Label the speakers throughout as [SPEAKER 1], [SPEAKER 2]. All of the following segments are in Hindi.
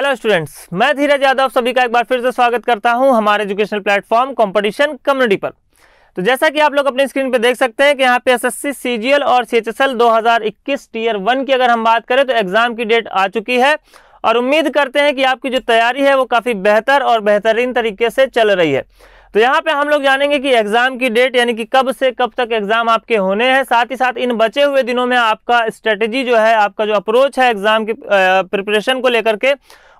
[SPEAKER 1] हेलो स्टूडेंट्स मैं धीरज यादव सभी का एक बार फिर से स्वागत करता हूं हमारे एजुकेशनल प्लेटफॉर्म कंपटीशन कम्युनिटी पर तो जैसा कि आप लोग अपनी स्क्रीन पर देख सकते हैं कि यहाँ पे एसएससी सीजीएल और सीएचएसएल 2021 टीयर वन की अगर हम बात करें तो एग्ज़ाम की डेट आ चुकी है और उम्मीद करते हैं कि आपकी जो तैयारी है वो काफ़ी बेहतर और बेहतरीन तरीके से चल रही है तो यहाँ पे हम लोग जानेंगे कि एग्ज़ाम की डेट यानी कि कब से कब तक एग्ज़ाम आपके होने हैं साथ ही साथ इन बचे हुए दिनों में आपका स्ट्रेटेजी जो है आपका जो अप्रोच है एग्ज़ाम की प्रिपरेशन को लेकर के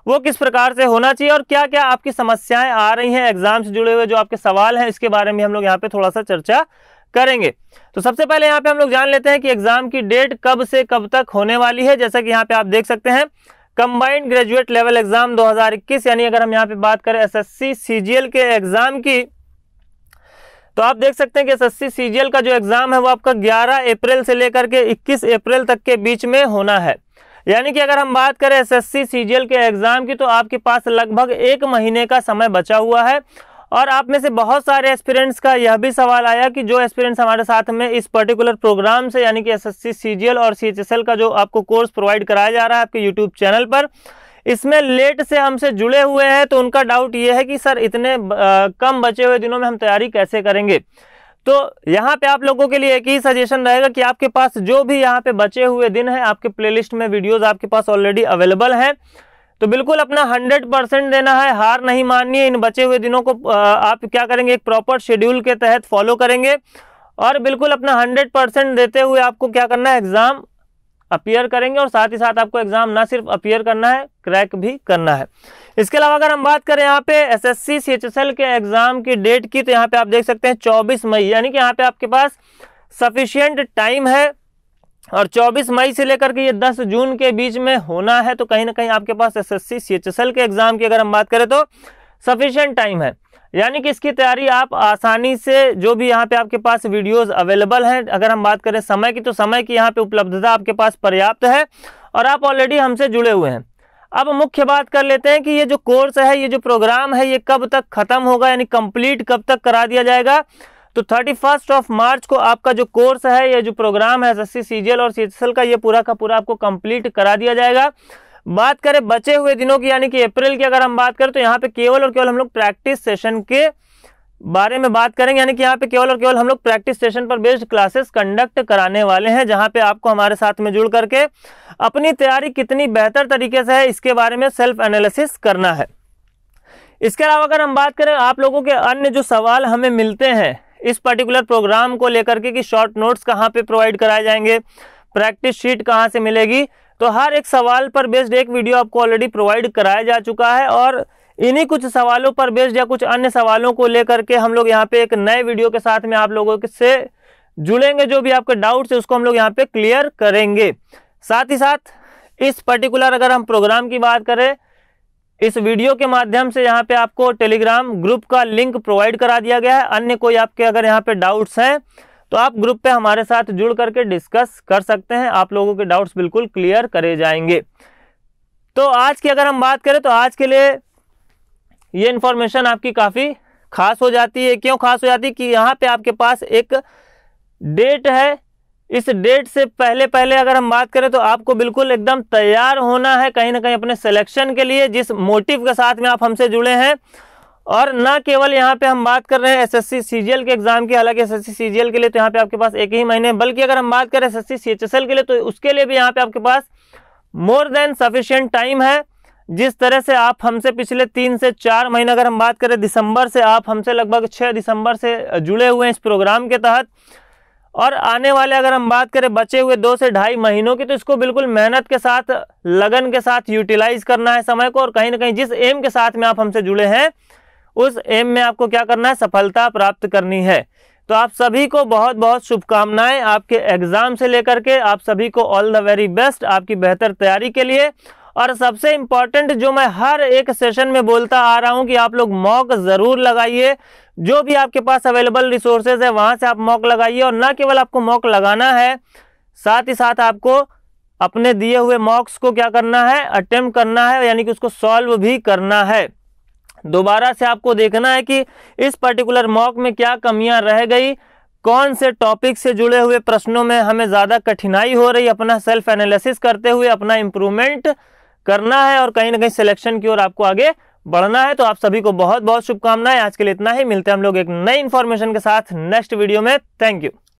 [SPEAKER 1] वो किस प्रकार से होना चाहिए और क्या क्या आपकी समस्याएं आ रही हैं एग्ज़ाम से जुड़े हुए जो आपके सवाल हैं इसके बारे में हम लोग यहाँ पे थोड़ा सा चर्चा करेंगे तो सबसे पहले यहाँ पे हम लोग जान लेते हैं कि एग्ज़ाम की डेट कब से कब तक होने वाली है जैसा कि यहाँ पे आप देख सकते हैं कंबाइंड ग्रेजुएट लेवल एग्जाम 2021 यानी अगर हम यहाँ पे बात करें एसएससी सीजीएल के एग्जाम की तो आप देख सकते हैं कि एसएससी सीजीएल का जो एग्जाम है वो आपका 11 अप्रैल से लेकर के 21 अप्रैल तक के बीच में होना है यानी कि अगर हम बात करें एसएससी सीजीएल के एग्जाम की तो आपके पास लगभग एक महीने का समय बचा हुआ है और आप में से बहुत सारे एस्पिरेंट्स का यह भी सवाल आया कि जो एस्पिरेंट्स हमारे साथ में इस पर्टिकुलर प्रोग्राम से यानी कि एसएससी सीजीएल और सीएचएसएल का जो आपको कोर्स प्रोवाइड कराया जा रहा है आपके यूट्यूब चैनल पर इसमें लेट से हमसे जुड़े हुए हैं तो उनका डाउट ये है कि सर इतने आ, कम बचे हुए दिनों में हम तैयारी कैसे करेंगे तो यहाँ पे आप लोगों के लिए एक ही सजेशन रहेगा कि आपके पास जो भी यहाँ पे बचे हुए दिन हैं आपके प्लेलिस्ट में वीडियोस आपके पास ऑलरेडी अवेलेबल हैं तो बिल्कुल अपना हंड्रेड परसेंट देना है हार नहीं माननी है इन बचे हुए दिनों को आप क्या करेंगे एक प्रॉपर शेड्यूल के तहत फॉलो करेंगे और बिल्कुल अपना हंड्रेड परसेंट देते हुए आपको क्या करना है एग्ज़ाम अपियर करेंगे और साथ ही साथ आपको एग्ज़ाम ना सिर्फ अपियर करना है क्रैक भी करना है इसके अलावा अगर हम बात करें यहाँ पे एस सीएचएसएल के एग्ज़ाम की डेट की तो यहाँ पे आप देख सकते हैं चौबीस मई यानी कि यहाँ पे आपके पास सफिशियंट टाइम है और 24 मई से लेकर के ये 10 जून के बीच में होना है तो कहीं ना कहीं आपके पास S S C C H S L के एग्ज़ाम की अगर हम बात करें तो सफिशेंट टाइम है यानी कि इसकी तैयारी आप आसानी से जो भी यहाँ पे आपके पास वीडियोस अवेलेबल हैं अगर हम बात करें समय की तो समय की यहाँ पे उपलब्धता आपके पास पर्याप्त है और आप ऑलरेडी हमसे जुड़े हुए हैं अब मुख्य बात कर लेते हैं कि ये जो कोर्स है ये जो प्रोग्राम है ये कब तक ख़त्म होगा यानी कंप्लीट कब तक करा दिया जाएगा तो थर्टी फर्स्ट ऑफ मार्च को आपका जो कोर्स है या जो प्रोग्राम है एस एस और सी का ये पूरा का पूरा आपको कंप्लीट करा दिया जाएगा बात करें बचे हुए दिनों की यानी कि अप्रैल की अगर हम बात करें तो यहाँ पे केवल और केवल हम लोग प्रैक्टिस सेशन के बारे में बात करेंगे यानी कि यहाँ पे केवल और केवल हम लोग प्रैक्टिस सेशन पर बेस्ड क्लासेस कंडक्ट कराने वाले हैं जहाँ पे आपको हमारे साथ में जुड़ करके अपनी तैयारी कितनी बेहतर तरीके से है इसके बारे में सेल्फ एनालिसिस करना है इसके अलावा अगर हम बात करें आप लोगों के अन्य जो सवाल हमें मिलते हैं इस पर्टिकुलर प्रोग्राम को लेकर के कि शॉर्ट नोट्स कहाँ पे प्रोवाइड कराए जाएंगे प्रैक्टिस शीट कहाँ से मिलेगी तो हर एक सवाल पर बेस्ड एक वीडियो आपको ऑलरेडी प्रोवाइड कराया जा चुका है और इन्हीं कुछ सवालों पर बेस्ड या कुछ अन्य सवालों को लेकर के हम लोग यहाँ पे एक नए वीडियो के साथ में आप लोगों से जुड़ेंगे जो भी आपके डाउट्स है उसको हम लोग यहाँ पे क्लियर करेंगे साथ ही साथ इस पर्टिकुलर अगर हम प्रोग्राम की बात करें इस वीडियो के माध्यम से यहाँ पे आपको टेलीग्राम ग्रुप का लिंक प्रोवाइड करा दिया गया है अन्य कोई आपके अगर यहाँ पे डाउट्स हैं तो आप ग्रुप पे हमारे साथ जुड़ करके डिस्कस कर सकते हैं आप लोगों के डाउट्स बिल्कुल क्लियर करे जाएंगे तो आज की अगर हम बात करें तो आज के लिए ये इन्फॉर्मेशन आपकी काफ़ी खास हो जाती है क्यों खास हो जाती है कि यहाँ पर आपके पास एक डेट है इस डेट से पहले पहले अगर हम बात करें तो आपको बिल्कुल एकदम तैयार होना है कहीं ना कहीं अपने सिलेक्शन के लिए जिस मोटिव के साथ में आप हमसे जुड़े हैं और ना केवल यहाँ पे हम बात कर रहे हैं एसएससी सीजीएल के एग्जाम की हालांकि एसएससी सीजीएल के लिए तो यहाँ पे आपके पास एक ही महीने बल्कि अगर हम बात करें एस एस के लिए तो उसके लिए भी यहाँ पे आपके पास मोर देन सफिशियंट टाइम है जिस तरह से आप हमसे पिछले तीन से चार महीने अगर हम बात करें दिसंबर से आप हमसे लगभग छः दिसंबर से जुड़े हुए हैं इस प्रोग्राम के तहत और आने वाले अगर हम बात करें बचे हुए दो से ढाई महीनों की तो इसको बिल्कुल मेहनत के साथ लगन के साथ यूटिलाइज करना है समय को और कहीं ना कहीं जिस एम के साथ में आप हमसे जुड़े हैं उस एम में आपको क्या करना है सफलता प्राप्त करनी है तो आप सभी को बहुत बहुत शुभकामनाएं आपके एग्ज़ाम से लेकर के आप सभी को ऑल द वेरी बेस्ट आपकी बेहतर तैयारी के लिए और सबसे इम्पॉर्टेंट जो मैं हर एक सेशन में बोलता आ रहा हूँ कि आप लोग मॉक ज़रूर लगाइए जो भी आपके पास अवेलेबल रिसोर्सेज है वहाँ से आप मॉक लगाइए और ना केवल आपको मॉक लगाना है साथ ही साथ आपको अपने दिए हुए मॉक्स को क्या करना है अटेम्प्ट करना है यानी कि उसको सॉल्व भी करना है दोबारा से आपको देखना है कि इस पर्टिकुलर मॉक में क्या कमियां रह गई कौन से टॉपिक से जुड़े हुए प्रश्नों में हमें ज़्यादा कठिनाई हो रही अपना सेल्फ एनालिसिस करते हुए अपना इम्प्रूवमेंट करना है और कहीं ना कहीं सिलेक्शन की ओर आपको आगे बढ़ना है तो आप सभी को बहुत बहुत शुभकामनाएं आज के लिए इतना ही मिलते हैं हम लोग एक नई इन्फॉर्मेशन के साथ नेक्स्ट वीडियो में थैंक यू